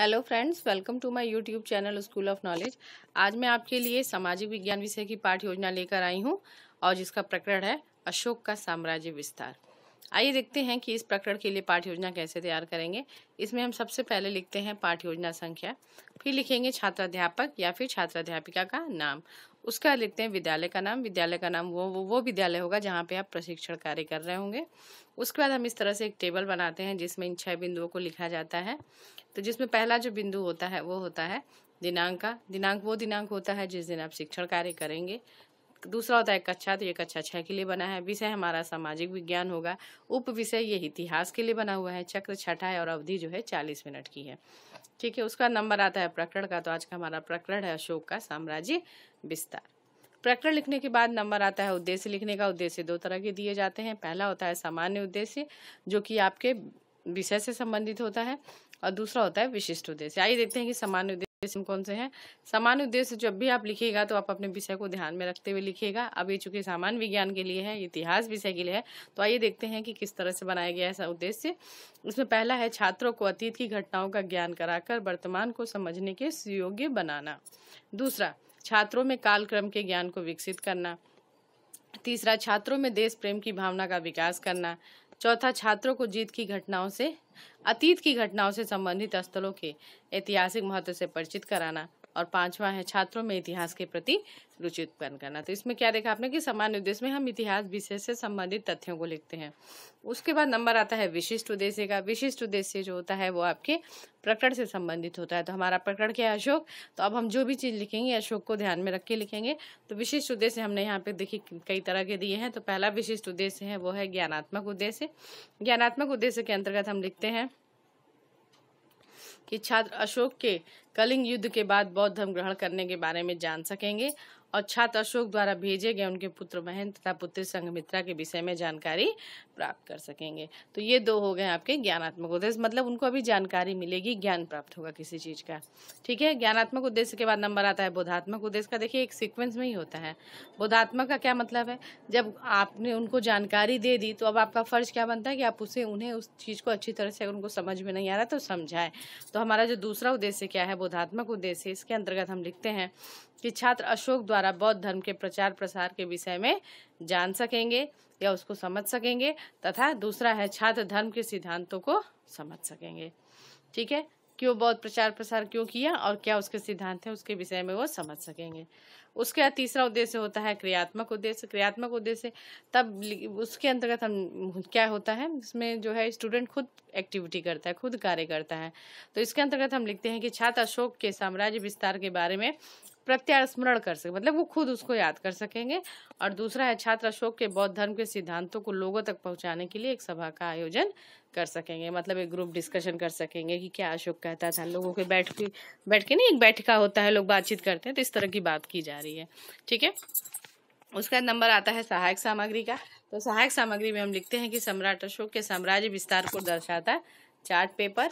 hello friends welcome to my YouTube channel school of knowledge आज मैं आपके लिए सामाजिक विज्ञान विषय की पाठ योजना लेकर आई हूँ और जिसका प्रकरण है अशोक का साम्राज्य विस्तार आइए देखते हैं कि इस प्रकरण के लिए पाठ योजना कैसे तैयार करेंगे इसमें हम सबसे पहले लिखते हैं पाठ योजना संख्या फिर लिखेंगे छात्राध्यापक या फिर छात्राध्यापिका का नाम उसका लिखते हैं विद्यालय का नाम विद्यालय का नाम वो वो वो विद्यालय होगा जहाँ पे आप प्रशिक्षण कार्य कर रहे होंगे उसके बाद हम इस तरह से एक टेबल बनाते हैं जिसमें इन छः बिंदुओं को लिखा जाता है तो जिसमें पहला जो बिंदु होता है वो होता है दिनांक का दिनांक वो दिनांक होता है जिस दिन आप शिक्षण कार्य करेंगे दूसरा होता है कक्षा अच्छा तो ये कक्षा छः के लिए बना है विषय हमारा सामाजिक विज्ञान होगा उप विषय ये इतिहास के लिए बना हुआ है चक्र छठा है और अवधि जो है चालीस मिनट की है ठीक है उसका नंबर आता है प्रकरण का तो आज का हमारा प्रकरण है अशोक का साम्राज्य विस्तार प्रकरण लिखने के बाद नंबर आता है उद्देश्य लिखने का उद्देश्य दो तरह के दिए जाते हैं पहला होता है सामान्य उद्देश्य जो कि आपके विषय से संबंधित होता है और दूसरा होता है विशिष्ट उद्देश्य आइए देखते हैं कि सामान्य उद्देश्य कौन से हैं सामान्य उद्देश्य जब भी आप लिखिएगा तो आप अपने विषय को ध्यान में रखते हुए लिखिएगा अब ये चूंकि सामान्य विज्ञान के लिए है इतिहास विषय के लिए है तो आइए देखते हैं कि किस तरह से बनाया गया ऐसा उद्देश्य उसमें पहला है छात्रों को अतीत की घटनाओं का ज्ञान कराकर वर्तमान को समझने के सुयोग्य बनाना दूसरा छात्रों में कालक्रम के ज्ञान को विकसित करना तीसरा छात्रों में देश प्रेम की भावना का विकास करना चौथा छात्रों को जीत की घटनाओं से अतीत की घटनाओं से संबंधित स्थलों के ऐतिहासिक महत्व से परिचित कराना और पांचवा है छात्रों में इतिहास के प्रति रुचि उत्पन्न करना तो इसमें क्या देखा आपने कि सामान्य उद्देश्य में हम इतिहास विषय से संबंधित तथ्यों को लिखते हैं उसके बाद नंबर आता है विशिष्ट उद्देश्य का विशिष्ट उद्देश्य जो होता है वो आपके प्रकरण से संबंधित होता है तो हमारा प्रकरण क्या है अशोक तो अब हम जो भी चीज़ लिखेंगे अशोक को ध्यान में रख के लिखेंगे तो विशिष्ट उद्देश्य हमने यहाँ पे देखिए कई तरह के दिए हैं तो पहला विशिष्ट उद्देश्य है वो है ज्ञानात्मक उद्देश्य ज्ञानात्मक उद्देश्य के अंतर्गत हम लिखते हैं कि छात्र अशोक के कलिंग युद्ध के बाद बौद्ध धर्म ग्रहण करने के बारे में जान सकेंगे और छात्र अशोक द्वारा भेजे गए उनके पुत्र बहन तथा पुत्र संघमित्रा के विषय में जानकारी प्राप्त कर सकेंगे तो ये दो हो गए आपके ज्ञानात्मक उद्देश्य मतलब उनको अभी जानकारी मिलेगी ज्ञान प्राप्त होगा किसी चीज़ का ठीक है ज्ञानात्मक उद्देश्य के बाद नंबर आता है बोधात्मक उद्देश्य का देखिए एक सिक्वेंस में ही होता है बोधात्मक का क्या मतलब है जब आपने उनको जानकारी दे दी तो अब आपका फ़र्ज क्या बनता है कि आप उसे उन्हें उस चीज़ को अच्छी तरह से अगर उनको समझ में नहीं आ रहा तो समझाएं तो हमारा जो दूसरा उद्देश्य क्या है प्रबोधात्मक उद्देश्य इसके अंतर्गत हम लिखते हैं कि छात्र अशोक द्वारा बौद्ध धर्म के प्रचार प्रसार के विषय में जान सकेंगे या उसको समझ सकेंगे तथा दूसरा है छात्र धर्म के सिद्धांतों को समझ सकेंगे ठीक है क्यों बौद्ध प्रचार प्रसार क्यों किया और क्या उसके सिद्धांत हैं उसके विषय में वो समझ सकेंगे उसके बाद तीसरा उद्देश्य होता है क्रियात्मक उद्देश्य क्रियात्मक उद्देश्य तब उसके अंतर्गत हम क्या होता है इसमें जो है स्टूडेंट खुद एक्टिविटी करता है खुद कार्य करता है तो इसके अंतर्गत हम लिखते हैं कि छात्र अशोक के साम्राज्य विस्तार के बारे में प्रत्यास्मरण कर सके मतलब वो खुद उसको याद कर सकेंगे और दूसरा है छात्र अशोक के बौद्ध धर्म के सिद्धांतों को लोगों तक पहुंचाने के लिए एक सभा का आयोजन कर सकेंगे मतलब एक ग्रुप डिस्कशन कर सकेंगे कि क्या अशोक कहता था लोगों के बैठ के बैठ के नहीं एक बैठका होता है लोग बातचीत करते हैं तो इस तरह की बात की जा रही है ठीक है उसका नंबर आता है सहायक सामग्री का तो सहायक सामग्री में हम लिखते हैं कि सम्राट अशोक के साम्राज्य विस्तार को दर्शाता है चार्ट पेपर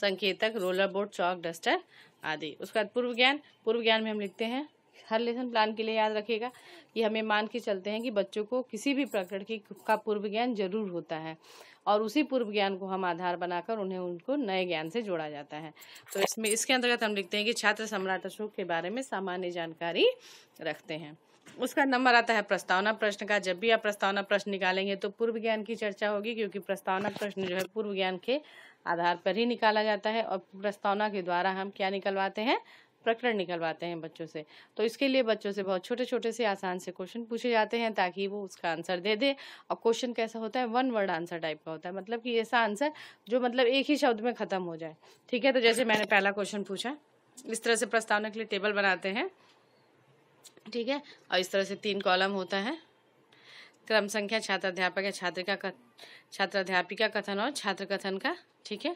संकेतक रोलर बोर्ड चौक डस्टर आदि उसके बाद पूर्व ज्ञान पूर्व ज्ञान में हम लिखते हैं हर लेसन प्लान के लिए याद रखेगा कि हमें मान के चलते हैं कि बच्चों को किसी भी प्रकरण की का पूर्व ज्ञान जरूर होता है और उसी पूर्व ज्ञान को हम आधार बनाकर उन्हें उनको नए ज्ञान से जोड़ा जाता है तो इसमें इसके अंतर्गत हम लिखते हैं कि छात्र सम्राट अशोक के बारे में सामान्य जानकारी रखते हैं उसका नंबर आता है प्रस्तावना प्रश्न का जब भी आप प्रस्तावना प्रश्न निकालेंगे तो पूर्व ज्ञान की चर्चा होगी क्योंकि प्रस्तावना प्रश्न जो है पूर्व ज्ञान के आधार पर ही निकाला जाता है और प्रस्तावना के द्वारा हम क्या निकलवाते हैं प्रकरण निकलवाते हैं बच्चों से तो इसके लिए बच्चों से बहुत छोटे छोटे से आसान से क्वेश्चन पूछे जाते हैं ताकि वो उसका आंसर दे दे और क्वेश्चन कैसा होता है वन वर्ड आंसर टाइप का होता है मतलब कि ऐसा आंसर जो मतलब एक ही शब्द में ख़त्म हो जाए ठीक है तो जैसे मैंने पहला क्वेश्चन पूछा इस तरह से प्रस्तावना के लिए टेबल बनाते हैं ठीक है और इस तरह से तीन कॉलम होता है क्रम संख्या छात्र अध्यापक या का छात्र अध्यापिका कथन और छात्र कथन का ठीक है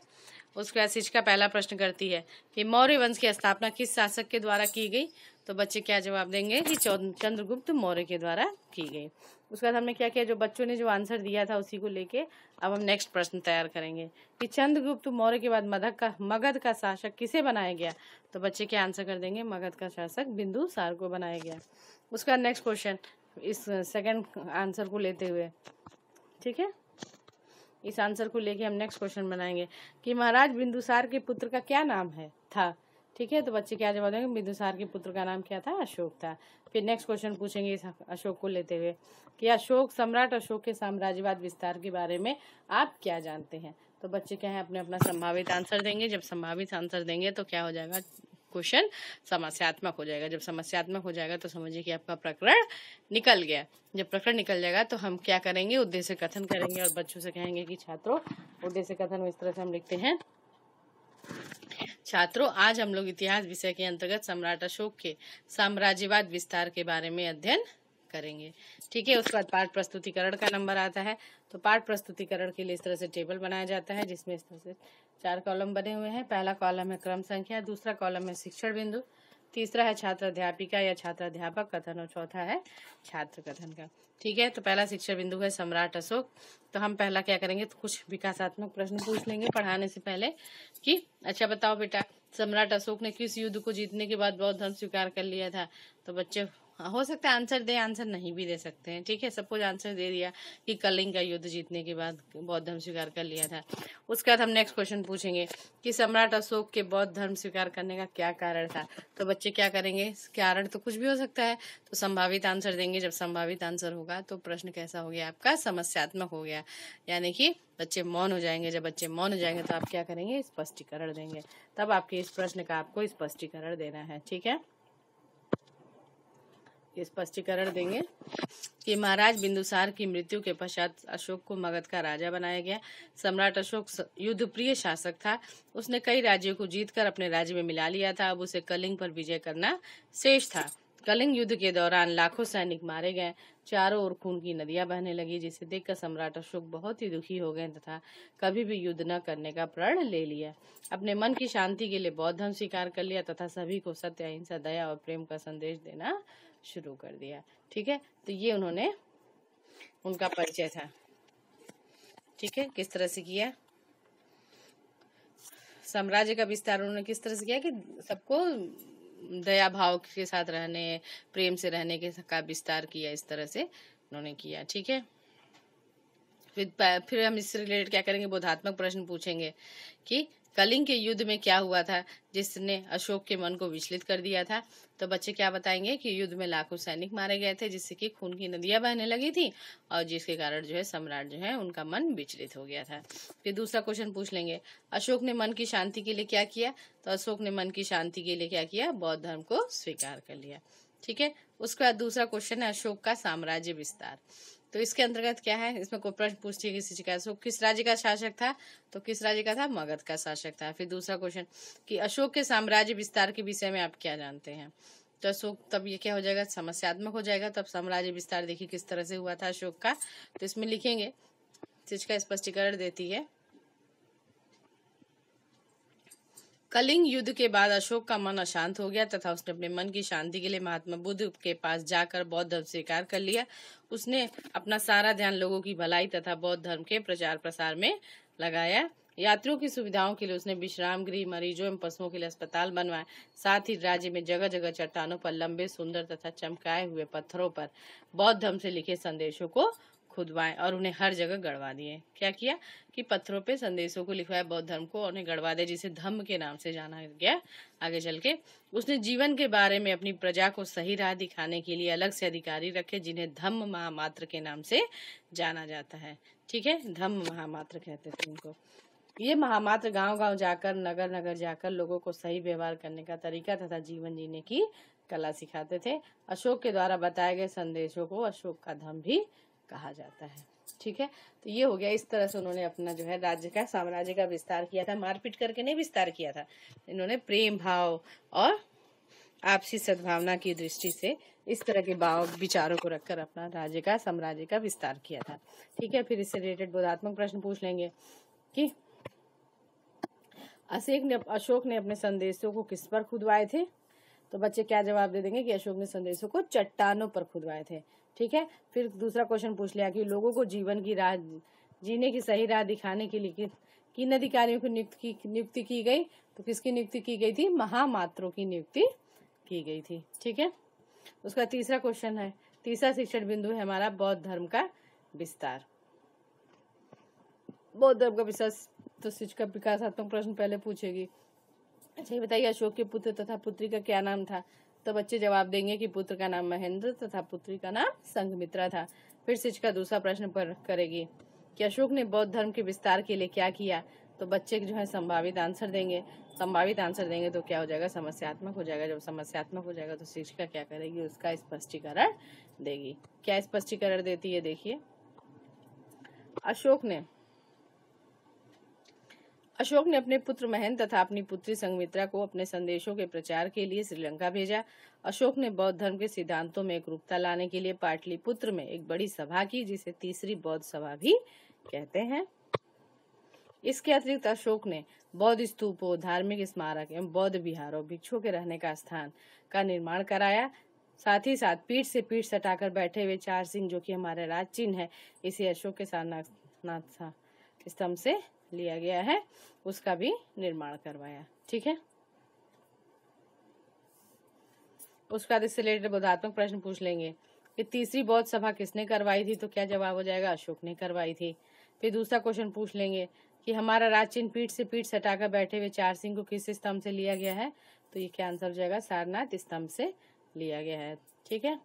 उसके बाद का पहला प्रश्न करती है कि मौर्य वंश की स्थापना किस शासक के द्वारा की गई तो बच्चे क्या जवाब देंगे कि चंद्रगुप्त मौर्य के द्वारा की गई उसके बाद हमने क्या किया जो बच्चों ने जो आंसर दिया था उसी को लेके अब हम नेक्स्ट प्रश्न तैयार करेंगे कि चंद्रगुप्त मौर्य के बाद मधक का मगध का शासक किसे बनाया गया तो बच्चे क्या आंसर कर देंगे मगध का शासक बिंदु सार को बनाया गया उसका नेक्स्ट क्वेश्चन इस सेकंड आंसर को लेते हुए ठीक है इस आंसर को लेके हम नेक्स्ट क्वेश्चन बनाएंगे कि महाराज बिंदुसार के पुत्र का क्या नाम है था ठीक है तो बच्चे क्या जवाब देंगे बिंदुसार के पुत्र का नाम क्या था अशोक था फिर नेक्स्ट क्वेश्चन पूछेंगे इस अशोक को लेते हुए कि अशोक सम्राट अशोक के साम्राज्यवाद विस्तार के बारे में आप क्या जानते हैं तो बच्चे क्या है अपने अपना संभावित आंसर देंगे जब संभावित आंसर देंगे तो क्या हो जाएगा क्वेश्चन समस्यात्मक हो जाएगा जब समस्यात्मक हो जाएगा तो समझिए कि आपका प्रकरण निकल गया जब प्रकरण निकल जाएगा तो हम क्या करेंगे उद्देश्य कथन करेंगे और बच्चों से कहेंगे कि छात्रों उद्देश्य कथन इस तरह से हम लिखते हैं छात्रों आज हम लोग इतिहास विषय के अंतर्गत सम्राट अशोक के साम्राज्यवाद विस्तार के बारे में अध्ययन करेंगे ठीक है उसके बाद पाठ प्रस्तुतिकरण का नंबर आता है तो पाठ प्रस्तुतिकरण के लिए इस तरह से टेबल बनाया जाता है जिसमें इस तरह से चार कॉलम बने हुए हैं पहला कॉलम है क्रम संख्या दूसरा कॉलम है शिक्षण बिंदु तीसरा है छात्र अध्यापिका या छात्र अध्यापक कथन और चौथा है छात्र कथन का ठीक है तो पहला शिक्षा बिंदु है सम्राट अशोक तो हम पहला क्या करेंगे तो कुछ विकासात्मक प्रश्न पूछ लेंगे पढ़ाने से पहले कि अच्छा बताओ बेटा सम्राट अशोक ने किस युद्ध को जीतने के बाद बौद्ध धर्म स्वीकार कर लिया था तो बच्चे हाँ, हो सकता है आंसर दे आंसर नहीं भी दे सकते हैं ठीक है सपोज आंसर दे दिया कि कलिंग का युद्ध जीतने के बाद बौद्ध धर्म स्वीकार कर लिया था उसके बाद हम नेक्स्ट क्वेश्चन पूछेंगे कि सम्राट अशोक के बौद्ध धर्म स्वीकार करने का क्या कारण था तो बच्चे क्या करेंगे कारण तो कुछ भी हो सकता है तो संभावित आंसर देंगे जब संभावित आंसर होगा तो प्रश्न कैसा हो गया आपका समस्यात्मक हो गया यानी कि बच्चे मौन हो जाएंगे जब बच्चे मौन हो जाएंगे तो आप क्या करेंगे स्पष्टीकरण देंगे तब आपके इस प्रश्न का आपको स्पष्टीकरण देना है ठीक है ये स्पष्टीकरण देंगे कि महाराज बिंदुसार की मृत्यु के पश्चात अशोक को मगध का राजा बनाया गया सम्राट अशोक युद्ध प्रिय शासक था उसने कई राज्यों को जीतकर अपने राज्य में मिला लिया था अब उसे कलिंग पर विजय करना शेष था कलिंग युद्ध के दौरान लाखों सैनिक मारे गए चारों ओर खून की नदियां बहने लगी जिसे देखकर सम्राट अशोक बहुत ही दुखी हो गए तथा कभी भी युद्ध न करने का प्रण ले लिया अपने मन की शांति के लिए बौद्ध धर्म स्वीकार कर लिया तथा सभी को सत्य अहिंसा दया और प्रेम का संदेश देना शुरू कर दिया ठीक है तो ये उन्होंने उनका परिचय था ठीक है किस तरह से किया साम्राज्य का विस्तार उन्होंने किस तरह से किया कि सबको दया भाव के साथ रहने प्रेम से रहने के का विस्तार किया इस तरह से उन्होंने किया ठीक है फिर फिर हम इससे रिलेटेड क्या करेंगे बोधात्मक प्रश्न पूछेंगे कि कलिंग के युद्ध में क्या हुआ था जिसने अशोक के मन को विचलित कर दिया था तो बच्चे क्या बताएंगे कि युद्ध में लाखों सैनिक मारे गए थे जिससे कि खून की नदियां बहने लगी थी और जिसके कारण जो है सम्राट जो है उनका मन विचलित हो गया था फिर दूसरा क्वेश्चन पूछ लेंगे अशोक ने मन की शांति के लिए क्या किया तो अशोक ने मन की शांति के लिए क्या किया बौद्ध धर्म को स्वीकार कर लिया ठीक है उसके बाद दूसरा क्वेश्चन है अशोक का साम्राज्य विस्तार तो इसके अंतर्गत क्या है इसमें कोई प्रश्न पूछिए किसी का तो किस राज्य का शासक था तो किस राज्य का था मगध का शासक था फिर दूसरा क्वेश्चन कि अशोक के साम्राज्य विस्तार के विषय में आप क्या जानते हैं तो अशोक तब ये क्या हो जाएगा समस्यात्मक हो जाएगा तब साम्राज्य विस्तार देखिए किस तरह से हुआ था अशोक का तो इसमें लिखेंगे चीज का स्पष्टीकरण देती है कलिंग युद्ध के बाद अशोक का मन अशांत हो गया तथा उसने अपने मन की शांति के लिए महात्मा बुद्ध के पास जाकर बौद्ध धर्म स्वीकार कर लिया उसने अपना सारा ध्यान लोगों की भलाई तथा बौद्ध धर्म के प्रचार प्रसार में लगाया यात्रियों की सुविधाओं के लिए उसने विश्राम गृह मरीजों एवं पशुओं के लिए अस्पताल बनवाए साथ ही राज्य में जगह जगह चट्टानों पर लंबे सुंदर तथा चमकाए हुए पत्थरों पर बौद्ध धर्म से लिखे संदेशों को खुदवाए और उन्हें हर जगह गड़वा दिए क्या किया कि पत्थरों पे संदेशों को लिखवाया बौद्ध धर्म को और उन्हें गड़वा दिया जिसे धम्म के नाम से जाना गया आगे चल के उसने जीवन के बारे में अपनी प्रजा को सही राह दिखाने के लिए अलग से अधिकारी रखे जिन्हें धम्म महामात्र के नाम से जाना जाता है ठीक है धम्म महामात्र कहते थे उनको ये महामात्र गांव गांव जाकर नगर नगर जाकर लोगों को सही व्यवहार करने का तरीका तथा जीवन जीने की कला सिखाते थे अशोक के द्वारा बताए गए संदेशों को अशोक का धम भी कहा जाता है ठीक है तो ये हो गया इस तरह से उन्होंने अपना जो है राज्य का साम्राज्य का विस्तार किया था मारपीट करके नहीं विस्तार किया था इन्होंने प्रेम भाव और आपसी सद्भावना की दृष्टि से इस तरह के भाव विचारों को रखकर अपना राज्य का साम्राज्य का विस्तार किया था ठीक है फिर इससे रिलेटेड बोधात्मक प्रश्न पूछ लेंगे कि अशोक ने अशोक ने अपने संदेशों को किस पर खुदवाए थे तो बच्चे क्या जवाब दे देंगे कि अशोक ने संदेशों को चट्टानों पर खुदवाए थे ठीक है फिर दूसरा क्वेश्चन पूछ लिया कि लोगों को जीवन की राह जीने की सही राह दिखाने के लिए किन अधिकारियों की नियुक्ति की नियुक्ति की गई तो किसकी नियुक्ति की गई थी महामात्रों की नियुक्ति की गई थी ठीक है उसका तीसरा क्वेश्चन है तीसरा शिक्षण बिंदु है हमारा बौद्ध धर्म का विस्तार बौद्ध धर्म का विश्वास तो शिक्षा का विकासात्मक प्रश्न पहले पूछेगी अच्छा ये बताइए अशोक के पुत्र तथा पुत्री का क्या नाम था तो बच्चे जवाब देंगे कि पुत्र का नाम महेंद्र तथा पुत्री का नाम संघमित्रा था फिर से इसका दूसरा प्रश्न पर करेगी कि अशोक ने बौद्ध धर्म के विस्तार के लिए क्या किया तो बच्चे जो है संभावित आंसर देंगे संभावित आंसर देंगे तो क्या हो जाएगा समस्यात्मक हो जाएगा जब समस्यात्मक हो जाएगा तो शिक्षिका क्या करेगी उसका स्पष्टीकरण देगी क्या स्पष्टीकरण देती है देखिए अशोक ने अशोक ने अपने पुत्र महन तथा अपनी पुत्री संगमित्रा को अपने संदेशों के प्रचार के लिए श्रीलंका भेजा अशोक ने बौद्ध धर्म के सिद्धांतों में एकरूपता लाने के लिए पाटलिपुत्र में एक बड़ी सभा की जिसे तीसरी बौद्ध सभा भी कहते हैं इसके अतिरिक्त अशोक ने बौद्ध स्तूपों धार्मिक स्मारक एवं बौद्ध विहारों भिक्षु के रहने का स्थान का निर्माण कराया साथ ही साथ पीठ से पीठ सटाकर बैठे हुए चार सिंह जो कि हमारे राज चिन्ह है इसे अशोक के सारनाथ स्तंभ से लिया गया है उसका भी निर्माण करवाया ठीक है उसके बाद इससे रिलेटेड बोधात्मक प्रश्न पूछ लेंगे कि तीसरी बौद्ध सभा किसने करवाई थी तो क्या जवाब हो जाएगा अशोक ने करवाई थी फिर दूसरा क्वेश्चन पूछ लेंगे कि हमारा राजचिन्ह पीठ से पीठ सटाकर बैठे हुए चार सिंह को किस स्तंभ से लिया गया है तो ये क्या आंसर हो जाएगा सारनाथ स्तंभ से लिया गया है ठीक है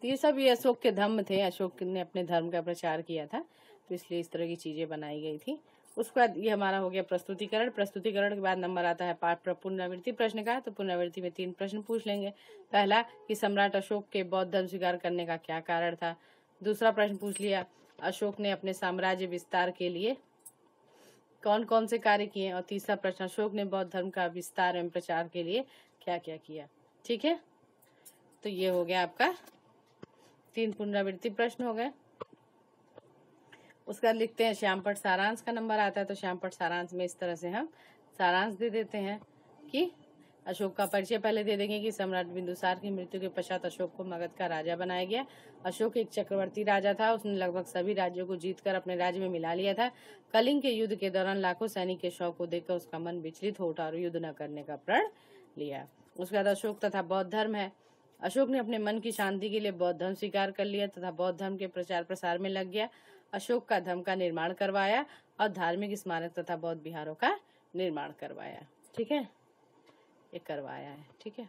तो ये सब ये अशोक के धर्म थे अशोक ने अपने धर्म का प्रचार किया था तो इसलिए इस तरह की चीज़ें बनाई गई थी उसके बाद ये हमारा हो गया प्रस्तुतिकरण प्रस्तुतिकरण के बाद नंबर आता है पाठ पुनरावृत्ति प्रश्न का तो पुनरावृत्ति में तीन प्रश्न पूछ लेंगे पहला कि सम्राट अशोक के बौद्ध धर्म स्वीकार करने का क्या कारण था दूसरा प्रश्न पूछ लिया अशोक ने अपने साम्राज्य विस्तार के लिए कौन कौन से कार्य किए और तीसरा प्रश्न अशोक ने बौद्ध धर्म का विस्तार एवं प्रचार के लिए क्या क्या किया ठीक है तो ये हो गया आपका तीन पुनरावृत्ति प्रश्न हो गए उसके बाद लिखते हैं श्याम पट सारांश का नंबर आता है तो श्याम पट सारांश में इस तरह से हम सारांश दे देते हैं कि अशोक का परिचय पहले दे देंगे कि सम्राट बिंदुसार की मृत्यु के पश्चात अशोक को मगध का राजा बनाया गया अशोक एक चक्रवर्ती राजा था उसने लगभग सभी राज्यों को जीतकर अपने राज्य में मिला लिया था कलिंग के युद्ध के दौरान लाखों सैनिक के शव को देखकर उसका मन विचलित हो उठा और युद्ध न करने का प्रण लिया उसके बाद अशोक तथा बौद्ध धर्म है अशोक ने अपने मन की शांति के लिए बौद्ध धर्म स्वीकार कर लिया तथा बौद्ध धर्म के प्रचार प्रसार में लग गया अशोक का धम का निर्माण करवाया और धार्मिक स्मारक तथा बौद्ध बिहारों का निर्माण करवाया ठीक है ये करवाया है ठीक है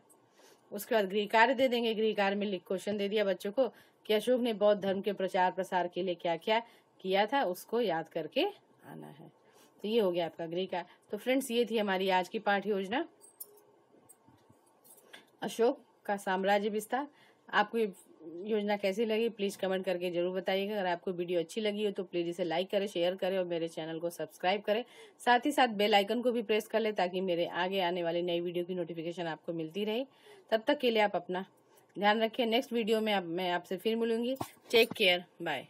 उसके बाद गृह कार्य दे देंगे गृह कार्य में क्वेश्चन दे दिया बच्चों को कि अशोक ने बौद्ध धर्म के प्रचार प्रसार के लिए क्या क्या किया था उसको याद करके आना है तो ये हो गया आपका गृह कार्य तो फ्रेंड्स ये थी हमारी आज की पाठ योजना अशोक का साम्राज्य विस्तार आपको योजना कैसी लगी प्लीज़ कमेंट करके जरूर बताइएगा अगर आपको वीडियो अच्छी लगी हो तो प्लीज़ इसे लाइक करें शेयर करें और मेरे चैनल को सब्सक्राइब करें साथ ही साथ बेल आइकन को भी प्रेस कर लें ताकि मेरे आगे आने वाली नई वीडियो की नोटिफिकेशन आपको मिलती रहे तब तक के लिए आप अपना ध्यान रखें नेक्स्ट वीडियो में आप, मैं आपसे फिर मिलूंगी टेक केयर बाय